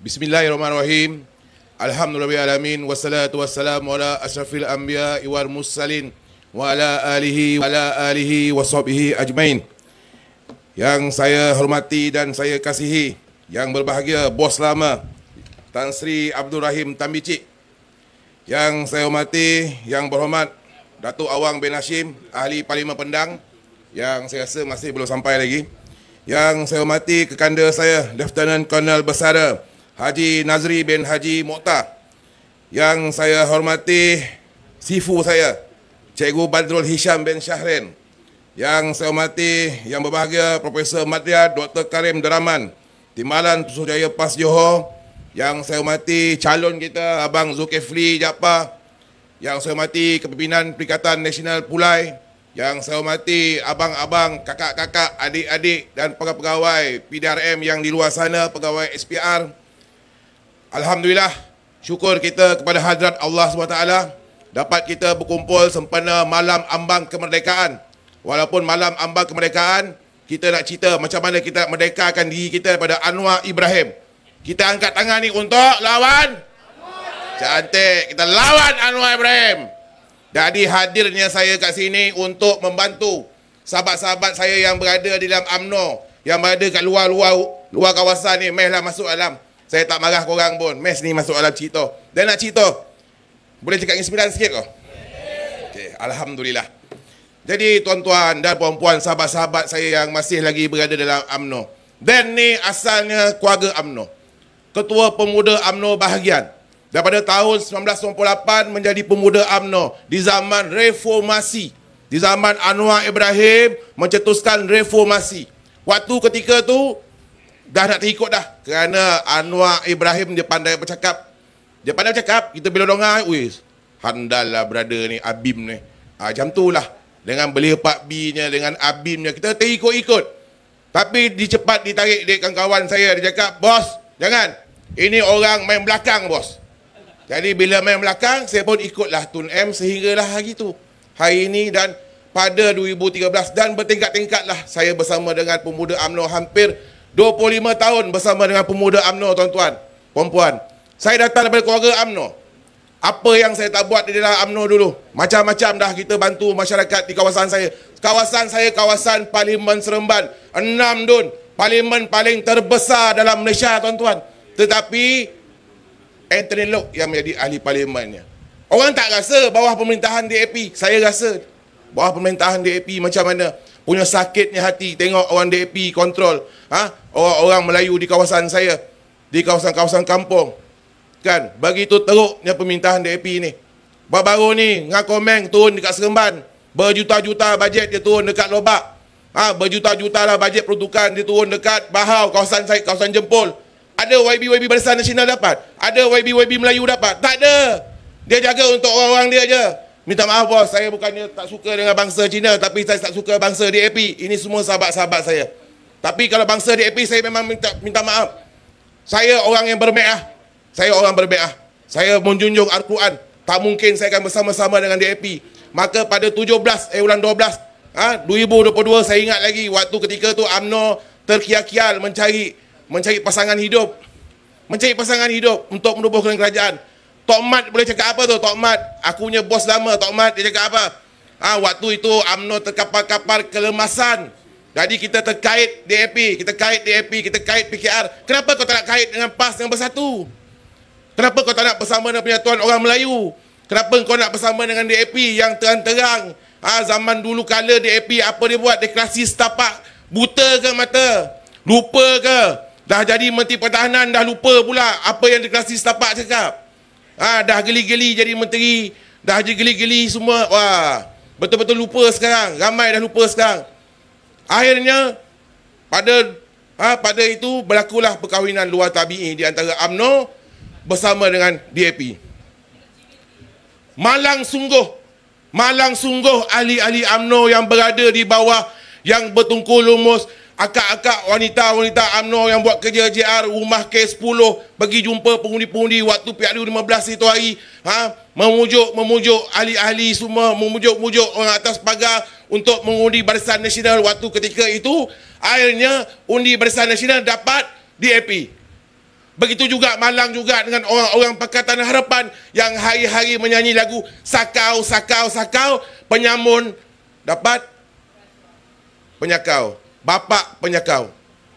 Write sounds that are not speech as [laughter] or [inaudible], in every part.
Bismillahirrahmanirrahim. Alhamdulillah alamin wassalatu wassalamu ala asyrafil anbiya wal mursalin wa ala alihi wa ala alihi wa sahbihi ajmain. Yang saya hormati dan saya kasihi, yang berbahagia bos lama Tan Sri Abdul Rahim Tambicik. Yang saya hormati, yang berhormat Datuk Awang bin Hashim, ahli Parlimen Pendang yang saya rasa masih belum sampai lagi. Yang saya hormati kekanda saya, Lieutenant Colonel Besara Haji Nazri bin Haji Mokhtar Yang saya hormati Sifu saya Cikgu Badrul Hisham bin Syahrin Yang saya hormati Yang berbahagia Profesor Madria Dr. Karim Deraman Timbalan Pusuh Jaya PAS Johor Yang saya hormati calon kita Abang Zulkifli Japa Yang saya hormati Kepimpinan Perikatan Nasional Pulai Yang saya hormati Abang-abang, kakak-kakak, adik-adik Dan pegawai-pegawai PDRM yang di luar sana Pegawai SPR Alhamdulillah syukur kita kepada hadrat Allah SWT dapat kita berkumpul sempena malam ambang kemerdekaan. Walaupun malam ambang kemerdekaan, kita nak cerita macam mana kita nak merdekakan diri kita daripada Anwar Ibrahim. Kita angkat tangan ni untuk lawan. Cantik. Kita lawan Anwar Ibrahim. Jadi hadirnya saya kat sini untuk membantu sahabat-sahabat saya yang berada di dalam UMNO. Yang berada kat luar-luar luar kawasan ni. Mehlah masuk dalam. Saya tak marah korang pun. Mes ni masuk dalam cerita. Dan nak cerita. Boleh cakap inspiran sikit ke? Okay. Alhamdulillah. Jadi tuan-tuan dan puan-puan sahabat-sahabat saya yang masih lagi berada dalam AMNO. Dan ni asalnya keluarga AMNO. Ketua Pemuda AMNO Bahagian. Daripada tahun 1998 menjadi pemuda AMNO di zaman reformasi. Di zaman Anwar Ibrahim mencetuskan reformasi. Waktu ketika tu dah nak terikut dah kerana Anwar Ibrahim dia pandai bercakap dia pandai bercakap kita bila dengar weh handal lah brother ni Abim ni ha, macam tu lah dengan belia Pak B nya dengan Abim nya kita terikut-ikut tapi di cepat ditarik dia kawan saya dia cakap bos jangan ini orang main belakang bos jadi bila main belakang saya pun ikutlah Tun M sehinggalah hari tu hari ini dan pada 2013 dan bertingkat tingkat lah saya bersama dengan pemuda UMNO hampir 25 tahun bersama dengan pemuda Amno, tuan-tuan, perempuan. Saya datang daripada keluarga UMNO. Apa yang saya tak buat di dalam Amno dulu. Macam-macam dah kita bantu masyarakat di kawasan saya. Kawasan saya kawasan Parlimen Seremban. Enam dun. Parlimen paling terbesar dalam Malaysia tuan-tuan. Tetapi Anthony Lok yang menjadi ahli parlimennya. Orang tak rasa bawah pemerintahan DAP. Saya rasa bawah pemerintahan DAP macam mana punya sakitnya hati tengok orang DAP kontrol ha? orang-orang Melayu di kawasan saya di kawasan-kawasan kampung kan bagi tu teruknya permintaan DAP ni baru-baru ni ngakomeng turun dekat Seremban berjuta-juta bajet dia turun dekat Lobak ha? berjuta-juta lah bajet peruntukan dia turun dekat Bahau kawasan saya kawasan Jempol ada YB-YB Barisan Nasional dapat ada YB-YB Melayu dapat tak ada dia jaga untuk orang-orang dia je Minta maaf bos, saya bukannya tak suka dengan bangsa Cina tapi saya tak suka bangsa DAP. Ini semua sahabat-sahabat saya. Tapi kalau bangsa DAP saya memang minta minta maaf. Saya orang yang berbe'ah. Saya orang berbe'ah. Saya menjunjung Al-Quran. Tak mungkin saya akan bersama-sama dengan DAP. Maka pada 17, eh bulan 12, ha, 2022 saya ingat lagi waktu ketika tu Amno terkial-kial mencari mencari pasangan hidup. Mencari pasangan hidup untuk merubuhkan kerajaan. Tokmat boleh cakap apa tu Tokmat Aku punya bos lama Tokmat Dia cakap apa ha, Waktu itu UMNO terkapar-kapar kelemasan Jadi kita terkait DAP Kita kait DAP Kita kait PKR Kenapa kau tak nak kait dengan PAS yang bersatu Kenapa kau tak nak bersama dengan punya tuan orang Melayu Kenapa kau nak bersama dengan DAP yang terang-terang ha, Zaman dulu kala DAP apa dia buat Deklarasi setapak Buta ke mata Lupa ke Dah jadi menteri pertahanan dah lupa pula Apa yang deklarasi setapak cakap Ah dah geli-geli jadi menteri, dah geli-geli semua. Wah. Betul-betul lupa sekarang. Ramai dah lupa sekarang. Akhirnya pada ha, pada itu berlakulah perkahwinan luar tabii di antara AMNO bersama dengan DAP. Malang sungguh. Malang sungguh ahli-ahli AMNO yang berada di bawah yang bertungkul lumus akak-akak wanita-wanita amno yang buat kerja JR rumah K10 pergi jumpa pengundi-pengundi waktu PRU 15 itu hari ha? memujuk-memujuk ahli-ahli semua memujuk-mujuk orang atas pagar untuk mengundi barisan nasional waktu ketika itu akhirnya undi barisan nasional dapat DAP begitu juga malang juga dengan orang-orang Pakatan Harapan yang hari-hari menyanyi lagu sakau-sakau-sakau penyamun dapat penyakau bapa penyakau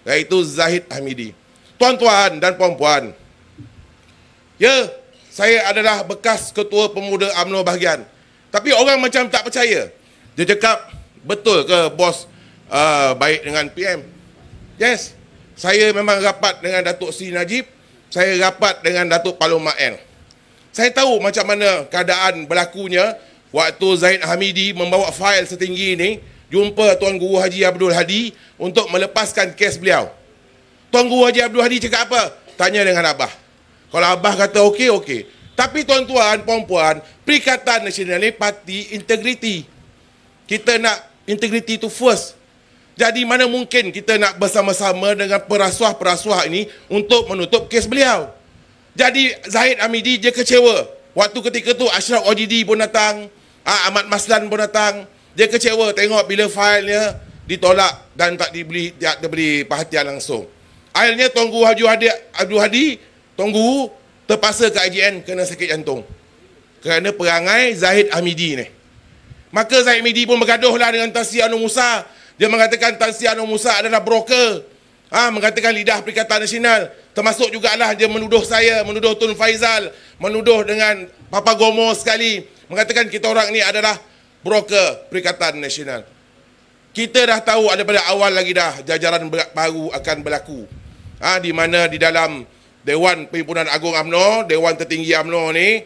iaitu Zahid Hamidi. Tuan-tuan dan puan-puan. Ya, saya adalah bekas ketua pemuda UMNO bahagian. Tapi orang macam tak percaya. Dia cakap betul ke bos uh, baik dengan PM? Yes. Saya memang rapat dengan Datuk si Najib, saya rapat dengan Datuk Paloma L. Saya tahu macam mana keadaan berlakunya waktu Zahid Hamidi membawa fail setinggi ini jumpa Tuan Guru Haji Abdul Hadi untuk melepaskan kes beliau. Tuan Guru Haji Abdul Hadi cakap apa? Tanya dengan Abah. Kalau Abah kata okey, okey. Tapi tuan-tuan, puan-puan, Perikatan Nasional ni parti integriti. Kita nak integriti itu first. Jadi mana mungkin kita nak bersama-sama dengan perasuah-perasuah ini untuk menutup kes beliau. Jadi Zahid Amidi dia kecewa. Waktu ketika tu Ashraf Ojidi pun datang. Ah, Ahmad Maslan pun datang. Dia kecewa tengok bila failnya ditolak dan tak diberi tak diberi perhatian langsung. Akhirnya Tunggu Haji Hadi Abdul Hadi Tunggu terpaksa ke IGN kena sakit jantung. Kerana perangai Zahid Hamidi ni. Maka Zahid Hamidi pun bergaduhlah dengan Tan Sri Musa. Dia mengatakan Tan Sri Musa adalah broker. Ah ha, mengatakan lidah Perikatan Nasional. Termasuk juga lah dia menuduh saya, menuduh Tun Faizal, menuduh dengan Papa Gomo sekali. Mengatakan kita orang ni adalah broker Perikatan Nasional. Kita dah tahu ada pada awal lagi dah jajaran baru akan berlaku. Ha, di mana di dalam Dewan Perhimpunan Agung AMNO Dewan Tertinggi AMNO ni,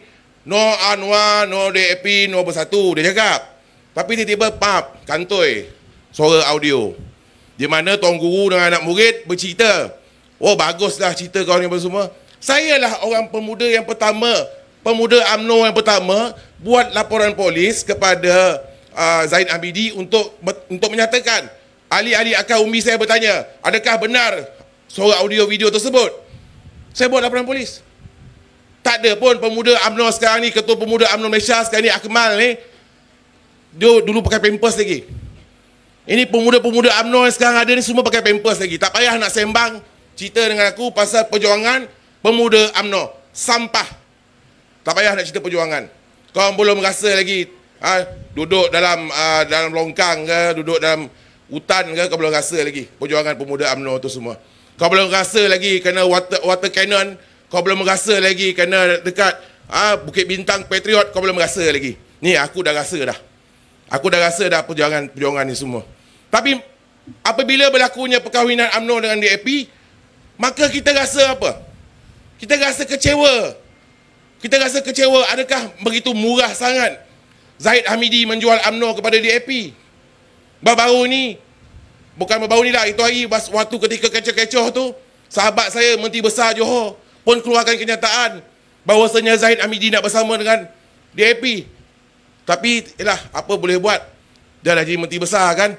no Anwar, no DAP, no Bersatu, dia cakap. Tapi tiba-tiba, pap, kantoi, suara audio. Di mana Tuan Guru dengan anak murid bercerita. Oh, baguslah cerita kau ni apa semua. Sayalah orang pemuda yang pertama, pemuda AMNO yang pertama, buat laporan polis kepada uh, Zain Abidi untuk untuk menyatakan ahli-ahli akal umbi saya bertanya, adakah benar suara audio video tersebut? Saya buat laporan polis. Tak ada pun pemuda UMNO sekarang ni, ketua pemuda UMNO Malaysia sekarang ni, Akmal ni, dia dulu pakai pampers lagi. Ini pemuda-pemuda UMNO yang sekarang ada ni semua pakai pampers lagi. Tak payah nak sembang cerita dengan aku pasal perjuangan pemuda UMNO. Sampah. Tak payah nak cerita perjuangan. Korang belum rasa lagi ha, Duduk dalam uh, dalam longkang ke Duduk dalam hutan ke Kau belum rasa lagi Perjuangan pemuda UMNO tu semua Kau belum rasa lagi Kena water, water cannon Kau belum rasa lagi Kena dekat uh, Bukit Bintang Patriot Kau belum rasa lagi Ni aku dah rasa dah Aku dah rasa dah perjuangan-perjuangan ni semua Tapi Apabila berlakunya perkahwinan UMNO dengan DAP Maka kita rasa apa? Kita rasa kecewa. Kita rasa kecewa adakah begitu murah sangat Zahid Hamidi menjual UMNO kepada DAP Baru-baru ni Bukan baru-baru ni lah Itu hari waktu ketika kecoh-kecoh tu Sahabat saya Menteri Besar Johor Pun keluarkan kenyataan Bahawasanya Zahid Hamidi nak bersama dengan DAP Tapi yalah, apa boleh buat Dia dah jadi Menteri Besar kan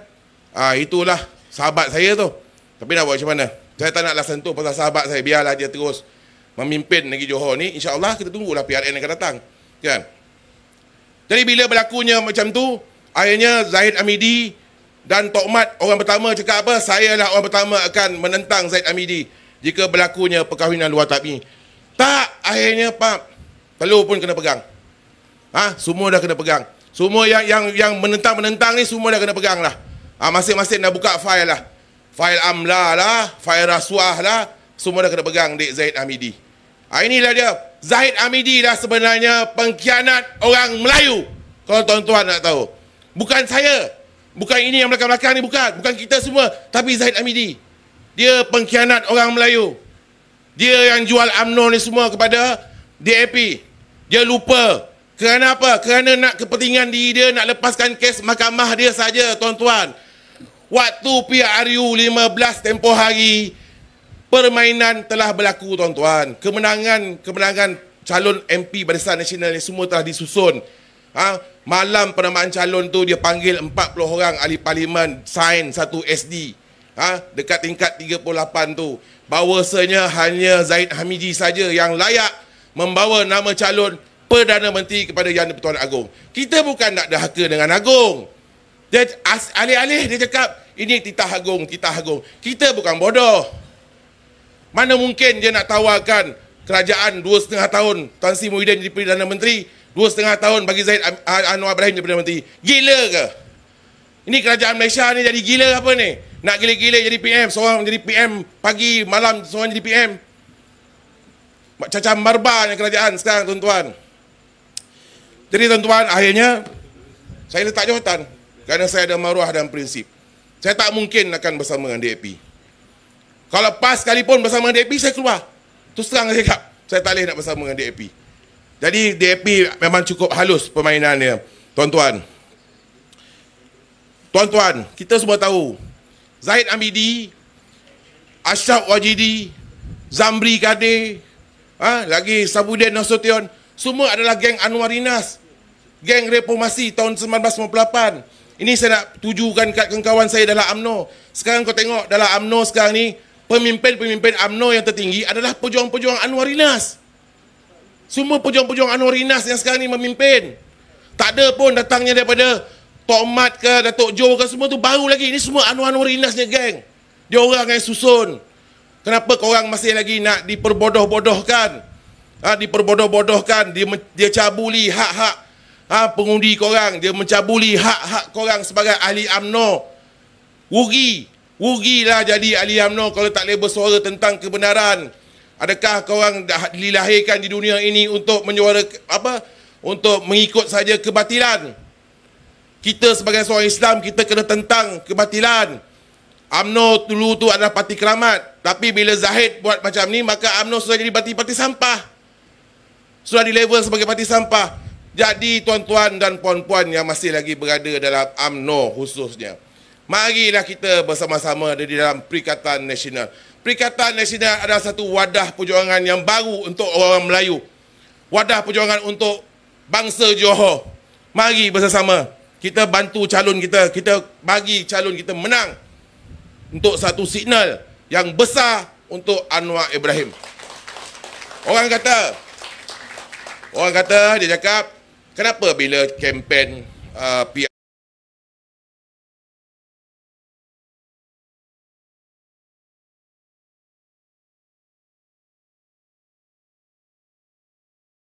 Ah Itulah sahabat saya tu Tapi nak buat macam mana Saya tak naklah sentuh pasal sahabat saya Biarlah dia terus memimpin negeri Johor ni insya Allah kita tunggulah PRN yang akan datang kan jadi bila berlakunya macam tu akhirnya Zahid Amidi dan Tok Mat orang pertama cakap apa saya lah orang pertama akan menentang Zahid Amidi jika berlakunya perkahwinan luar tadi tak akhirnya pak telur pun kena pegang ha semua dah kena pegang semua yang yang yang menentang-menentang ni semua dah kena pegang lah ha, masing-masing dah buka fail lah fail amla lah fail rasuah lah semua dah kena pegang Dek Zaid Amidi. Ah, inilah dia Zahid Amidi dah sebenarnya pengkhianat orang Melayu Kalau tuan-tuan nak tahu Bukan saya Bukan ini yang belakang-belakang ni bukan Bukan kita semua Tapi Zahid Amidi Dia pengkhianat orang Melayu Dia yang jual UMNO ni semua kepada DAP Dia lupa Kerana apa? Kerana nak kepentingan diri dia Nak lepaskan kes mahkamah dia saja tuan-tuan Waktu PRU 15 tempoh hari permainan telah berlaku tuan-tuan. Kemenangan kemenangan calon MP Barisan Nasional ni semua telah disusun. Ha? Malam penamaan calon tu dia panggil 40 orang ahli parlimen sign satu SD. Ha? Dekat tingkat 38 tu. Bahawasanya hanya Zaid Hamidi saja yang layak membawa nama calon Perdana Menteri kepada Yang Pertuan Agong. Kita bukan nak dahaka dengan Agong. Dia alih-alih dia cakap ini titah Agong, titah Agong. Kita bukan bodoh. Mana mungkin dia nak tawarkan kerajaan dua setengah tahun Tuan Sri Muhyiddin jadi Perdana Menteri, dua setengah tahun bagi Zaid Anwar Ibrahim jadi Perdana Menteri. Gila ke? Ini kerajaan Malaysia ni jadi gila apa ni? Nak gila-gila jadi PM, seorang jadi PM pagi, malam seorang jadi PM. Macam barbarnya kerajaan sekarang tuan-tuan. Jadi tuan-tuan, akhirnya saya letak jawatan kerana saya ada maruah dan prinsip. Saya tak mungkin akan bersama dengan DAP. Kalau pas pun bersama dengan DAP, saya keluar. tu terang saya cakap, saya tak boleh nak bersama dengan DAP. Jadi DAP memang cukup halus permainannya, tuan-tuan. Tuan-tuan, kita semua tahu, Zahid Amidi, Ashraf Wajidi, Zamri Kade, ha? lagi Sabudin Nasution, semua adalah geng Anwar Inas, geng reformasi tahun 1998. Ini saya nak tujukan kat kawan saya dalam AMNO. Sekarang kau tengok dalam AMNO sekarang ni, pemimpin-pemimpin UMNO yang tertinggi adalah pejuang-pejuang Anwar Inas. Semua pejuang-pejuang Anwar Inas yang sekarang ni memimpin. Tak ada pun datangnya daripada Tok Mat ke Datuk Jo ke semua tu baru lagi. Ini semua Anwar Inas ni geng. Dia orang yang susun. Kenapa korang masih lagi nak diperbodoh-bodohkan? Ha, diperbodoh-bodohkan. Dia, dia cabuli hak-hak ha, pengundi korang. Dia mencabuli hak-hak korang sebagai ahli UMNO. Rugi. Rugilah jadi ahli UMNO kalau tak boleh bersuara tentang kebenaran. Adakah korang dah dilahirkan di dunia ini untuk menyuara apa? Untuk mengikut saja kebatilan. Kita sebagai seorang Islam, kita kena tentang kebatilan. UMNO dulu tu adalah parti keramat. Tapi bila Zahid buat macam ni, maka UMNO sudah jadi parti-parti sampah. Sudah di level sebagai parti sampah. Jadi tuan-tuan dan puan-puan yang masih lagi berada dalam UMNO khususnya. Marilah kita bersama-sama ada di dalam Perikatan Nasional. Perikatan Nasional adalah satu wadah perjuangan yang baru untuk orang Melayu. Wadah perjuangan untuk bangsa Johor. Mari bersama-sama kita bantu calon kita, kita bagi calon kita menang untuk satu signal yang besar untuk Anwar Ibrahim. Orang kata, orang kata dia cakap, kenapa bila kempen uh, PR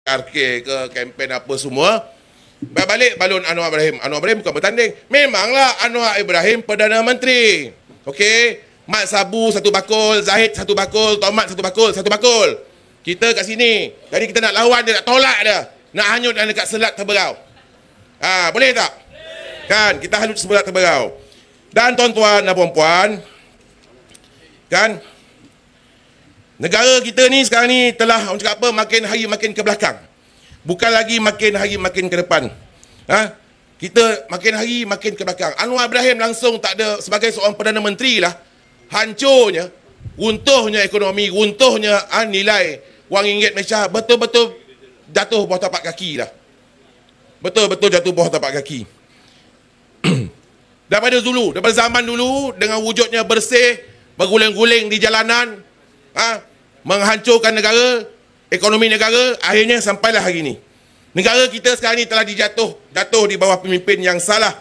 PRK ke kempen apa semua Baik balik balon Anwar Ibrahim Anwar Ibrahim bukan bertanding memanglah Anwar Ibrahim Perdana Menteri okey Mat Sabu satu bakul Zahid satu bakul Tomat satu bakul satu bakul kita kat sini jadi kita nak lawan dia nak tolak dia nak hanyut dan dekat selat terberau ha, boleh tak? kan kita hanyut selat terberau dan tuan-tuan dan puan-puan kan Negara kita ni sekarang ni telah orang cakap apa makin hari makin ke belakang. Bukan lagi makin hari makin ke depan. Ha? Kita makin hari makin ke belakang. Anwar Ibrahim langsung tak ada sebagai seorang Perdana Menteri lah. Hancurnya, runtuhnya ekonomi, runtuhnya ha, nilai wang ringgit Malaysia betul-betul jatuh bawah tapak kaki lah. Betul-betul jatuh bawah tapak kaki. [clears throat] daripada dulu, daripada zaman dulu dengan wujudnya bersih, berguling-guling di jalanan, ha, menghancurkan negara, ekonomi negara, akhirnya sampailah hari ini. Negara kita sekarang ini telah dijatuh, jatuh di bawah pemimpin yang salah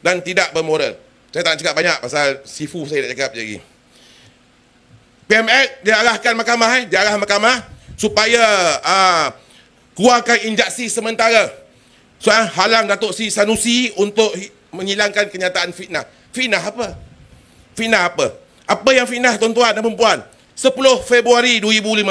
dan tidak bermoral. Saya tak nak cakap banyak pasal sifu saya nak cakap lagi. PMX diarahkan mahkamah, eh, diarah mahkamah supaya aa, ah, kuangkan injaksi sementara. Soal ah, halang Datuk Si Sanusi untuk menyilangkan kenyataan fitnah. Fitnah apa? Fitnah apa? Apa yang fitnah tuan-tuan dan perempuan? 10 Februari 2015,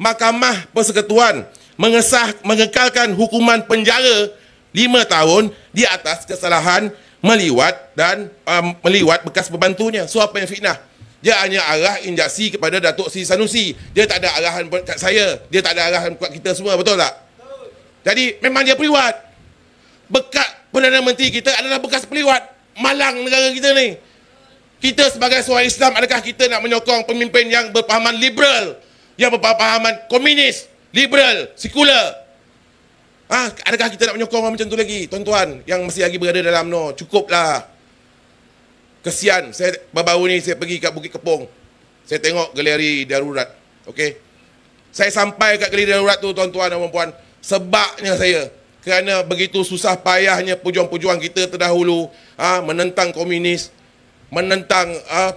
Mahkamah Persekutuan mengesah mengekalkan hukuman penjara 5 tahun di atas kesalahan meliwat dan um, meliwat bekas pembantunya. So apa yang fitnah? Dia hanya arah injaksi kepada Datuk Sri Sanusi. Dia tak ada arahan buat saya. Dia tak ada arahan buat kita semua. Betul tak? Jadi memang dia peliwat. Bekas Perdana Menteri kita adalah bekas peliwat. Malang negara kita ni kita sebagai seorang Islam adakah kita nak menyokong pemimpin yang berpahaman liberal yang berpahaman komunis liberal sekular Ah, ha, adakah kita nak menyokong macam tu lagi tuan-tuan yang masih lagi berada dalam no cukuplah kesian saya baru-baru ni saya pergi kat Bukit Kepong saya tengok galeri darurat okey saya sampai kat galeri darurat tu tuan-tuan dan puan-puan sebabnya saya kerana begitu susah payahnya pejuang-pejuang kita terdahulu ha, menentang komunis menentang uh,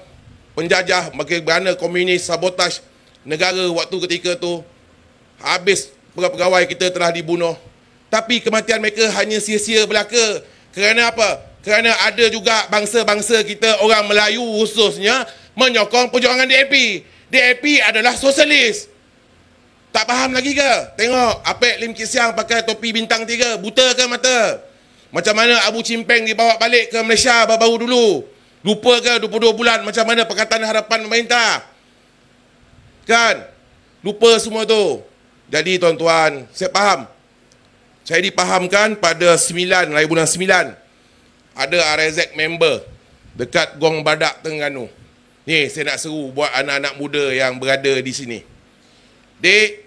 penjajah bagaimana komunis sabotaj negara waktu ketika tu habis pegawai-pegawai kita telah dibunuh tapi kematian mereka hanya sia-sia belaka kerana apa kerana ada juga bangsa-bangsa kita orang Melayu khususnya menyokong perjuangan DAP DAP adalah sosialis tak faham lagi ke tengok Apek Lim Kisiang pakai topi bintang tiga buta ke mata macam mana Abu Cimpeng dibawa balik ke Malaysia baru-baru dulu Lupa ke 22 bulan macam mana perkataan harapan pemerintah? Kan? Lupa semua tu. Jadi tuan-tuan, saya faham. Saya dipahamkan pada 9, lahir bulan 9. Ada RZ member dekat Gong Badak Tengganu. Ni saya nak seru buat anak-anak muda yang berada di sini. Dek,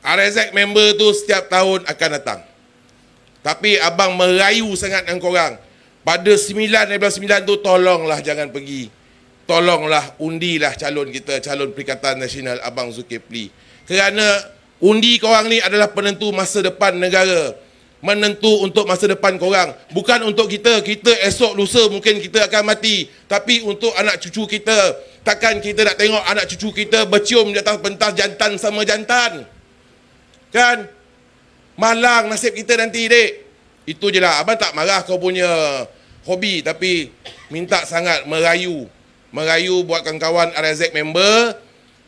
RZ member tu setiap tahun akan datang. Tapi abang merayu sangat dengan korang. Pada 9 daripada 9 tu tolonglah jangan pergi. Tolonglah undilah calon kita, calon Perikatan Nasional Abang Zulkifli. Kerana undi korang ni adalah penentu masa depan negara. Menentu untuk masa depan korang. Bukan untuk kita, kita esok lusa mungkin kita akan mati. Tapi untuk anak cucu kita. Takkan kita nak tengok anak cucu kita bercium di atas pentas jantan sama jantan. Kan? Malang nasib kita nanti, dek. Itu je lah. Abang tak marah kau punya hobi tapi minta sangat merayu merayu buat kawan-kawan RZ member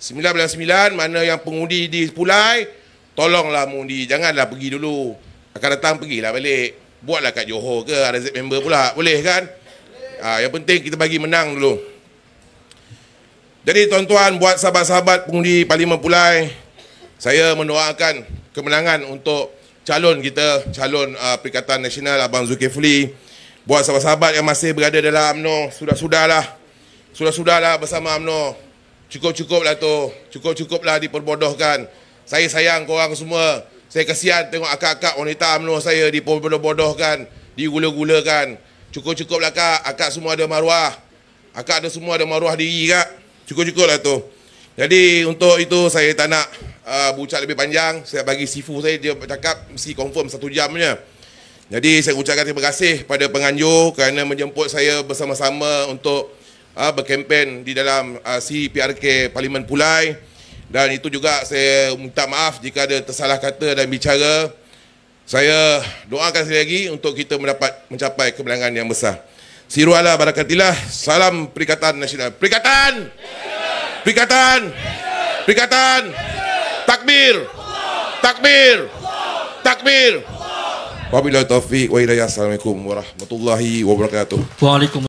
99 mana yang pengundi di Pulai tolonglah mengundi janganlah pergi dulu akan datang pergilah balik buatlah kat Johor ke RZ member pula boleh kan ha, yang penting kita bagi menang dulu jadi tuan-tuan buat sahabat-sahabat pengundi Parlimen Pulai saya mendoakan kemenangan untuk calon kita calon uh, Perikatan Nasional Abang Zulkifli Zulkifli Buat sahabat-sahabat yang masih berada dalam UMNO Sudah-sudahlah Sudah-sudahlah bersama UMNO Cukup-cukuplah tu Cukup-cukuplah diperbodohkan Saya sayang korang semua Saya kasihan tengok akak-akak wanita UMNO saya Diperbodohkan Digula-gulakan Cukup-cukuplah kak Akak semua ada maruah Akak ada semua ada maruah diri kak Cukup-cukuplah tu Jadi untuk itu saya tak nak uh, Bucak lebih panjang Saya bagi sifu saya Dia cakap mesti confirm satu jamnya. Jadi saya ucapkan terima kasih pada penganjur kerana menjemput saya bersama-sama untuk uh, berkempen di dalam uh, ah, CPRK Parlimen Pulai dan itu juga saya minta maaf jika ada tersalah kata dan bicara. Saya doakan sekali lagi untuk kita mendapat mencapai kemenangan yang besar. Sirwala barakatillah. Salam Perikatan Nasional. Perikatan! Perikatan! Perikatan! Takbir! Takbir! Takbir! Wabillahi taufiq wa hidayah. Assalamualaikum warahmatullahi wabarakatuh. Waalaikumsalam.